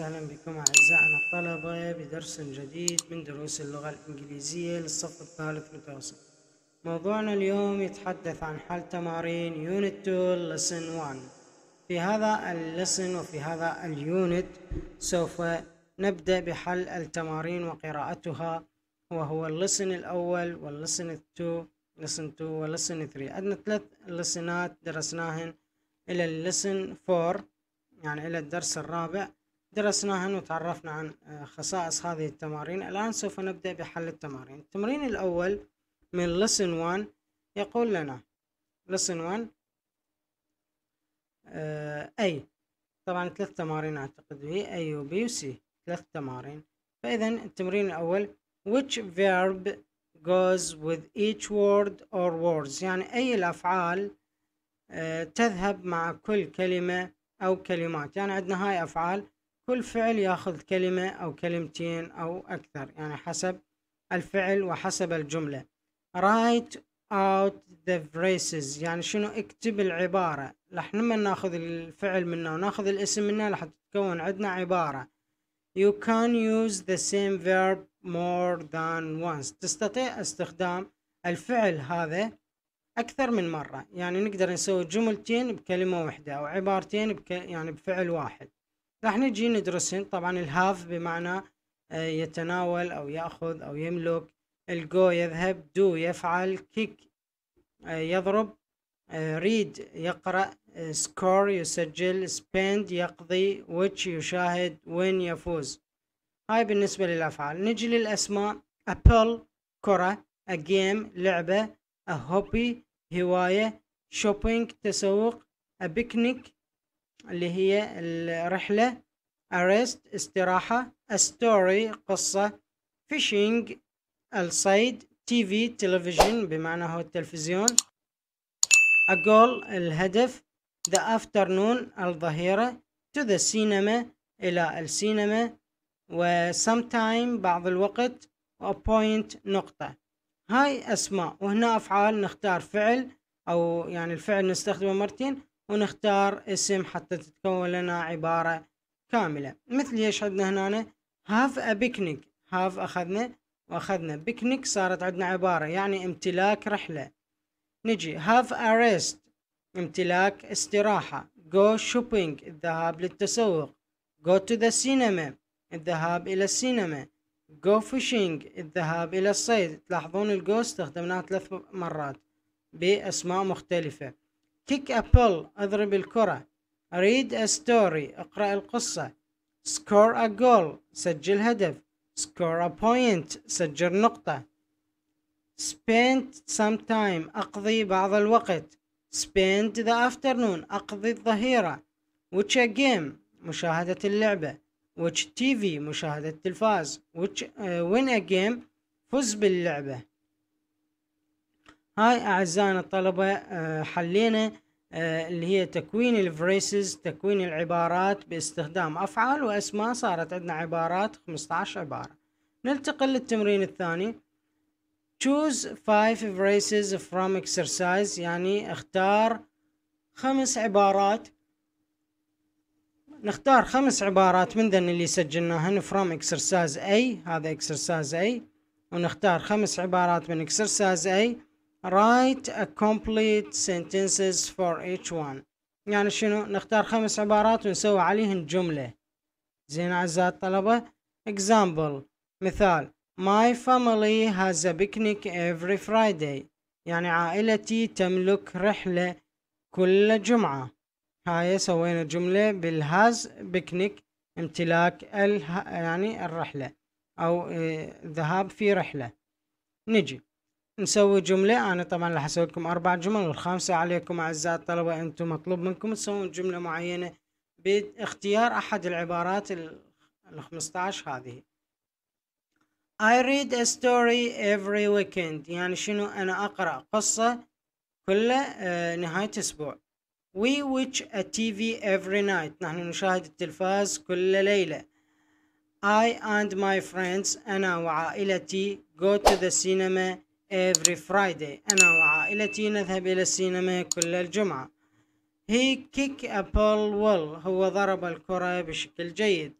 وسهلا بكم أعزائنا الطلبة بدرس جديد من دروس اللغة الإنجليزية للصف الثالث متوسط موضوعنا اليوم يتحدث عن حل تمارين يونت 2 lesson 1 في هذا اللسن وفي هذا اليونت سوف نبدأ بحل التمارين وقراءتها وهو اللسن الأول واللسن 2 لسن 2 واللسن 3 عندنا ثلاث لسنات درسناهن إلى اللسن 4 يعني إلى الدرس الرابع درسناهن وتعرفنا عن آه، خصائص هذه التمارين الآن سوف نبدأ بحل التمارين التمرين الأول من lesson 1 يقول لنا lesson 1 أي آه، طبعا ثلاث تمارين أعتقد هي أي وبي وسي ثلاث تمارين فإذا التمرين الأول which verb goes with each word or words يعني أي الأفعال آه، تذهب مع كل كلمة أو كلمات يعني عندنا هاي أفعال كل فعل ياخذ كلمة أو كلمتين أو أكثر يعني حسب الفعل وحسب الجملة write out the phrases يعني شنو اكتب العبارة راح لما ناخذ الفعل منه وناخذ الاسم منه راح تتكون عندنا عبارة you can use the same verb more than once تستطيع استخدام الفعل هذا أكثر من مرة يعني نقدر نسوي جملتين بكلمة واحدة أو عبارتين بك يعني بفعل واحد راح نجي ندرسهن طبعا الهاف بمعنى آه، يتناول أو يأخذ أو يملك الجو يذهب دو يفعل كيك آه، يضرب ريد آه، يقرأ سكور يسجل سبيند يقضي ويتش يشاهد وين يفوز هاي بالنسبة للأفعال نجي للأسماء أبل كرة a game لعبة a hobby هواية shopping تسوق a picnic اللي هي الرحلة أريست استراحة ستوري قصة فيشينج الصيد تي في تلفزيون بمعنى هو التلفزيون أقول الهدف ذا أفترنون الظهيرة to the cinema إلى السينما و sometime بعض الوقت و point نقطة هاي أسماء وهنا أفعال نختار فعل أو يعني الفعل نستخدمه مرتين ونختار اسم حتى تتكون لنا عبارة كاملة مثل ايش عندنا هنا هاف ا بيكنيك هاف اخذنا واخذنا بيكنيك صارت عندنا عبارة يعني امتلاك رحلة نجي هاف ا ريست امتلاك استراحة جو شوبينج الذهاب للتسوق جو تو ذا سينما الذهاب إلى السينما جو فيشينج الذهاب إلى الصيد تلاحظون الجو استخدمناه ثلاث مرات بأسماء مختلفة kick a ball أضرب الكرة read a story أقرأ القصة score a goal سجل هدف score a point سجل نقطة spend some time أقضي بعض الوقت spend the afternoon أقضي الظهيرة watch a game مشاهدة اللعبة watch TV مشاهدة التلفاز watch, uh, win a game فز باللعبة هاي أعزائنا الطلبة آه، حلينا آه، اللي هي تكوين الفريسز تكوين العبارات باستخدام أفعال وأسماء صارت عندنا عبارات 15 عبارة ننتقل للتمرين الثاني choose five phrases from exercise يعني اختار خمس عبارات نختار خمس عبارات من ذن اللي سجلناهن from exercise A هذا exercise A ونختار خمس عبارات من exercise A write a complete sentences for each one يعني شنو نختار خمس عبارات ونسوي عليهن جملة زين أعزائي الطلبة example مثال my family has a picnic every Friday يعني عائلتي تملك رحلة كل جمعة هاي سوينا جملة بالهاز بيكنيك امتلاك ال يعني الرحلة أو آه، ذهاب في رحلة نجي نسوي جملة أنا طبعا راح أسوي لكم أربع جمل والخامسة عليكم أعزائي الطلبة أنتم مطلوب منكم تسوون جملة معينة باختيار أحد العبارات ال 15 هذه I read a story every weekend يعني شنو أنا أقرأ قصة كل آه، نهاية أسبوع We watch a TV every night نحن نشاهد التلفاز كل ليلة I and my friends أنا وعائلتي go to the cinema every Friday أنا وعائلتي نذهب إلى السينما كل الجمعة he kick a ball well هو ضرب الكرة بشكل جيد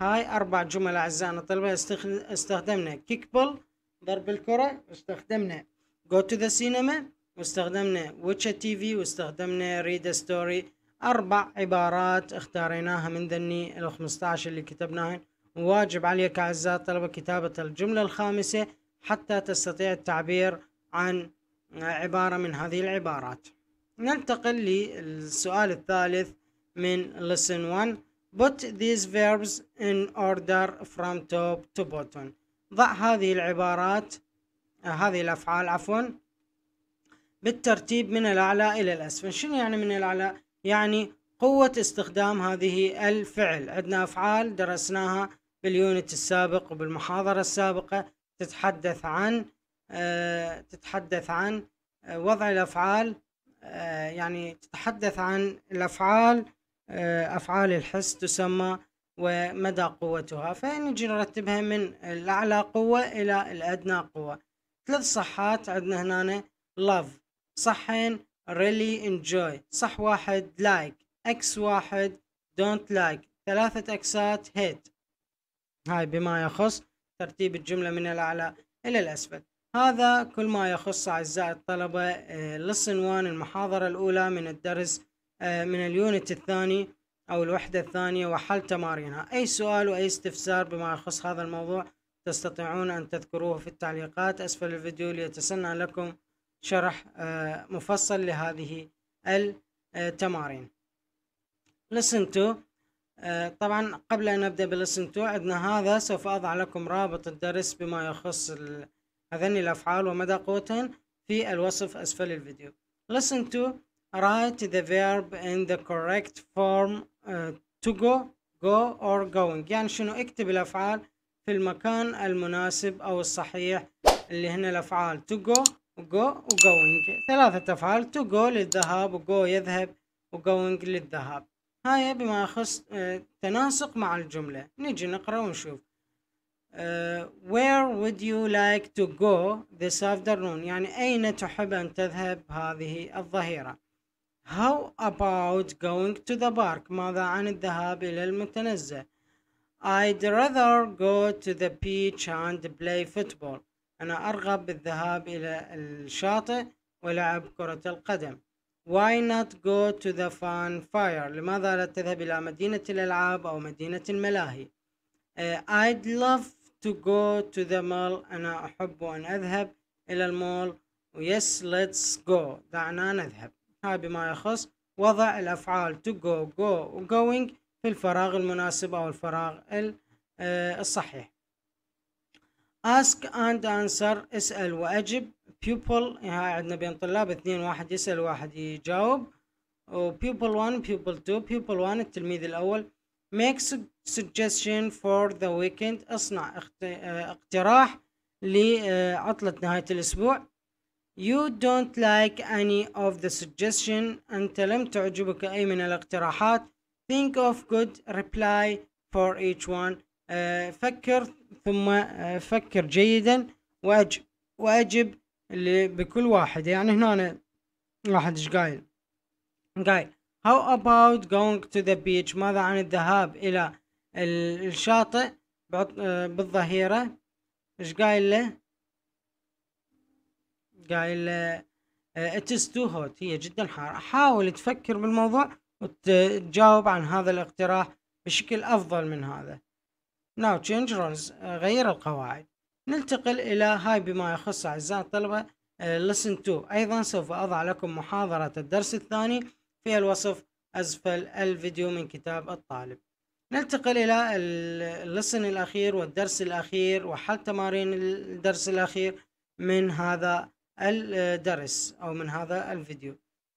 هاي أربع جمل أعزائنا الطلبة استخدمنا kick ball ضرب الكرة واستخدمنا go to the cinema واستخدمنا watch a TV واستخدمنا read a story أربع عبارات اختاريناها من ذني ال 15 اللي كتبناهن واجب عليك أعزائي الطلبة كتابة الجملة الخامسة حتى تستطيع التعبير عن عبارة من هذه العبارات ننتقل للسؤال الثالث من lesson 1 put these verbs in order from top to bottom ضع هذه العبارات هذه الأفعال عفوا بالترتيب من الأعلى إلى الأسفل شنو يعني من الأعلى؟ يعني قوة استخدام هذه الفعل عندنا أفعال درسناها باليونت السابق وبالمحاضرة السابقة تتحدث عن آه، تتحدث عن آه، وضع الأفعال آه، يعني تتحدث عن الأفعال أفعال الحس تسمى ومدى قوتها فنجي نرتبها من الأعلى قوة إلى الأدنى قوة ثلاث صحات عندنا هنا love صحين really enjoy صح واحد like اكس واحد دونت like ثلاثة اكسات هيت هاي بما يخص ترتيب الجملة من الأعلى إلى الأسفل هذا كل ما يخص أعزائي الطلبة للصنوان آه، المحاضرة الأولى من الدرس آه، من اليونت الثاني أو الوحدة الثانية وحل تمارينها أي سؤال وأي استفسار بما يخص هذا الموضوع تستطيعون أن تذكروه في التعليقات أسفل الفيديو ليتسنى لكم شرح آه، مفصل لهذه التمارين Listen to آه، طبعا قبل أن نبدا بالاسم تو عندنا هذا سوف أضع لكم رابط الدرس بما يخص هذني الأفعال ومدى قوتهن في الوصف أسفل الفيديو listen to write the verb in the correct form uh, to go go or going يعني شنو اكتب الأفعال في المكان المناسب أو الصحيح اللي هنا الأفعال to go go going ثلاثة أفعال to go للذهاب go يذهب و going للذهاب هاي بما يخص آه، تناسق مع الجملة نجي نقرأ ونشوف آه، where would you like to go this afternoon يعني أين تحب أن تذهب هذه الظهيرة how about going to the park ماذا عن الذهاب إلى المتنزه I'd rather go to the beach and play football أنا أرغب بالذهاب إلى الشاطئ ولعب كرة القدم Why not go to the fire? لماذا لا تذهب إلى مدينة الألعاب أو مدينة الملاهي؟ uh, I'd love to go to the mall. أنا أحب أن أذهب إلى المول. Yes, let's go. دعنا نذهب. هاي بما يخص وضع الأفعال to go, go, going في الفراغ المناسب أو الفراغ uh, الصحيح. Ask and answer. اسأل وأجب. بيوبل يعني ها عندنا بين طلاب اثنين واحد يسأل واحد يجاوب وبيوبل 1 بيوبل 2 بيوبل 1 التلميذ الأول make suggestion for the weekend اصنع آه، اقتراح لعطلة آه، نهاية الأسبوع You don't like any of the suggestion أنت لم تعجبك أي من الاقتراحات Think of good reply for each one آه، فكر ثم فكر جيدا وأجب وأجب اللي بكل واحد يعني هنا واحد ايش قايل قايل how about going to the beach ماذا عن الذهاب الى الشاطئ آه، بالظهيرة ايش قايل له قايل له uh, it is too hot هي جدا حارة حاول تفكر بالموضوع وتجاوب عن هذا الاقتراح بشكل افضل من هذا now change rules غير القواعد ننتقل إلى هاي بما يخص أعزائي الطلبة آه، لسن 2 أيضا سوف أضع لكم محاضرة الدرس الثاني في الوصف أسفل الفيديو من كتاب الطالب ننتقل إلى اللسن الأخير والدرس الأخير وحل تمارين الدرس الأخير من هذا الدرس أو من هذا الفيديو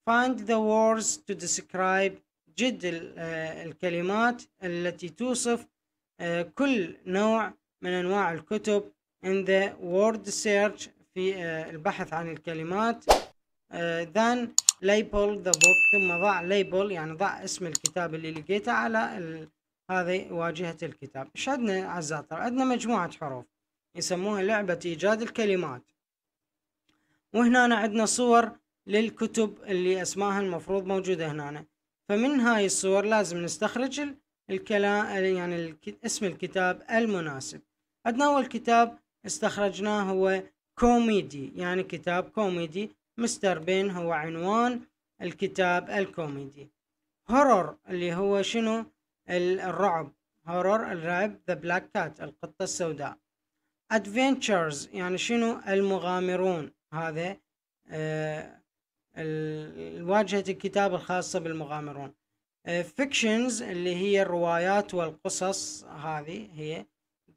Find the words to describe جد آه، الكلمات التي توصف آه، كل نوع من أنواع الكتب in the word search في آه، البحث عن الكلمات آه، then label the book ثم ضع label يعني ضع اسم الكتاب اللي لقيته على ال... هذه واجهة الكتاب ايش عندنا اعزائي عندنا مجموعة حروف يسموها لعبة ايجاد الكلمات وهنا عندنا صور للكتب اللي اسماها المفروض موجودة هنا فمن هاي الصور لازم نستخرج الكلام يعني اسم الكتاب المناسب عندنا اول كتاب استخرجناه هو كوميدي يعني كتاب كوميدي مستر بين هو عنوان الكتاب الكوميدي هورر اللي هو شنو الرعب هورر الرعب ذا بلاك كات القطة السوداء ادفنتشرز يعني شنو المغامرون هذا آه الواجهه الكتاب الخاصة بالمغامرون فيكشنز آه، اللي هي الروايات والقصص هذه هي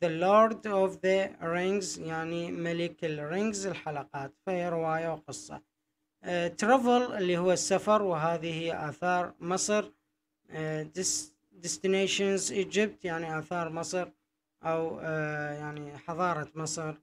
The Lord of the Rings يعني ملك الرينجز الحلقات فهي رواية وقصة ترافل آه، اللي هو السفر وهذه هي آثار مصر ديستنيشنز آه، ايجيبت يعني آثار مصر أو آه، يعني حضارة مصر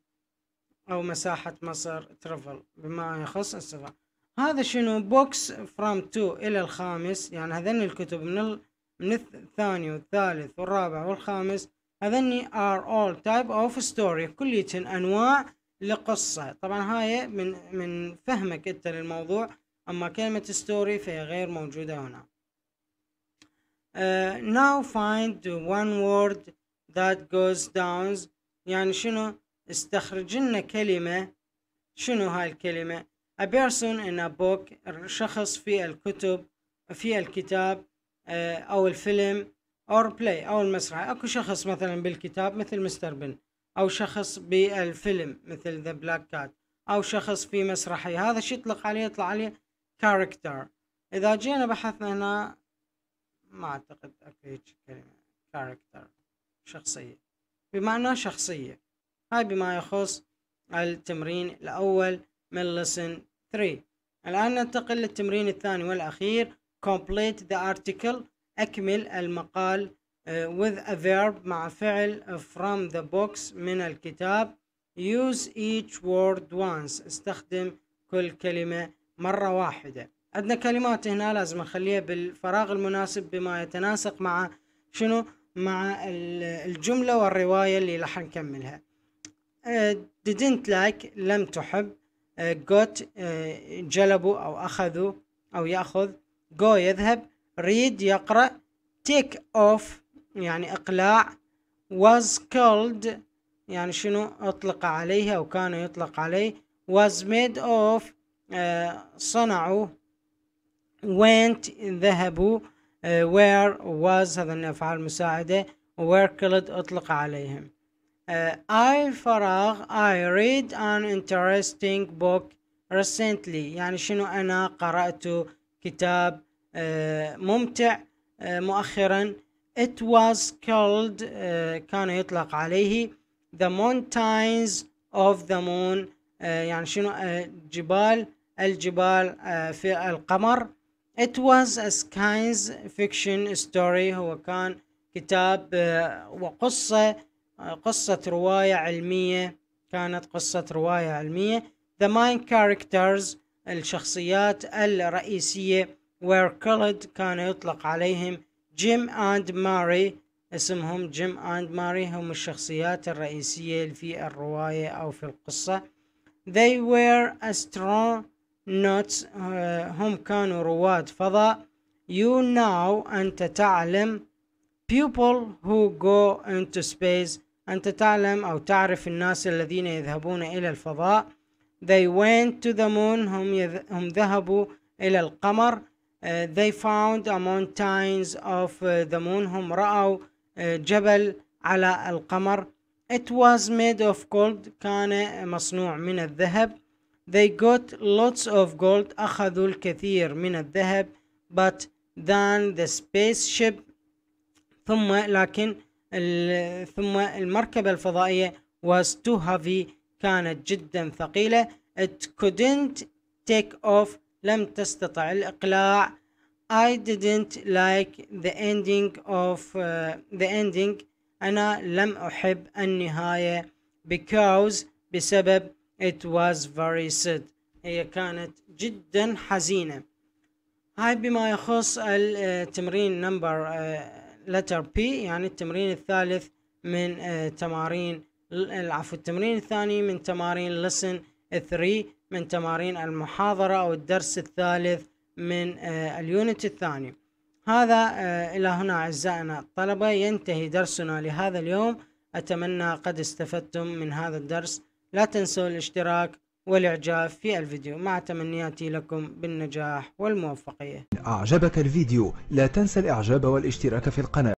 أو مساحة مصر ترافل بما يخص السفر هذا شنو بوكس فرام تو إلى الخامس يعني هذين الكتب من ال... من الثاني والثالث والرابع والخامس هذني are all type of story كلية أنواع لقصة طبعا هاي من من فهمك أنت للموضوع أما كلمة story فهي غير موجودة هنا uh, now find one word that goes down يعني شنو استخرج لنا كلمة شنو هاي الكلمة a person in a book شخص في الكتب في الكتاب آه، أو الفيلم اور بلاي او المسرح اكو شخص مثلا بالكتاب مثل مستر بن او شخص بالفيلم مثل ذا بلاك كات او شخص في مسرحي هذا الشيء يطلق عليه يطلع عليه كاركتر اذا جينا بحثنا هنا ما اعتقد اكو هيك كلمه كاركتر شخصيه بمعنى شخصيه هاي بما يخص التمرين الاول من لسن 3 الان ننتقل للتمرين الثاني والاخير complete the article أكمل المقال آه، with a verb مع فعل آه، from the box من الكتاب use each word once استخدم كل كلمة مرة واحدة عندنا كلمات هنا لازم نخليها بالفراغ المناسب بما يتناسق مع شنو مع الجملة والرواية اللي راح نكملها آه، didn't like لم تحب got جلبوا أو أخذوا أو يأخذ go يذهب ريد يقرأ تيك اوف يعني اقلاع was called يعني شنو اطلق عليه او كان يطلق عليه was made of آه، صنعوا went ذهبوا آه، where was هذا الافعال مساعدة were called اطلق عليهم آه، I فراغ I read an interesting book recently يعني شنو انا قرأت كتاب ممتع آه، مؤخرا It was called آه، كان يطلق عليه The Mountains of the Moon آه، يعني شنو جبال الجبال في القمر It was a science fiction story هو كان كتاب وقصة قصة رواية علمية كانت قصة رواية علمية The main characters الشخصيات الرئيسية were called كان يطلق عليهم جيم اند ماري اسمهم جيم اند ماري هم الشخصيات الرئيسية في الرواية أو في القصة they were astronauts آه، هم كانوا رواد فضاء you know أنت تعلم people who go into space أنت تعلم أو تعرف الناس الذين يذهبون إلى الفضاء they went to the moon هم, يذ... هم ذهبوا إلى القمر they found among tines of the moon هم رأوا جبل على القمر it was made of gold كان مصنوع من الذهب they got lots of gold أخذوا الكثير من الذهب but than the spaceship ثم لكن ثم المركبة الفضائية was too heavy كانت جدا ثقيلة it couldn't take off لم تستطع الإقلاع I didn't like the ending of uh, the ending أنا لم أحب النهاية because بسبب it was very sad هي كانت جدا حزينة هاي بما يخص التمرين نمبر uh, letter P يعني التمرين الثالث من uh، تمارين العفو التمرين الثاني من تمارين lesson 3 من تمارين المحاضرة أو الدرس الثالث من آه، اليونت الثاني هذا آه، إلى هنا أعزائنا الطلبة ينتهي درسنا لهذا اليوم أتمنى قد استفدتم من هذا الدرس لا تنسوا الاشتراك والإعجاب في الفيديو مع تمنياتي لكم بالنجاح والموفقية أعجبك الفيديو لا تنسى الإعجاب والاشتراك في القناة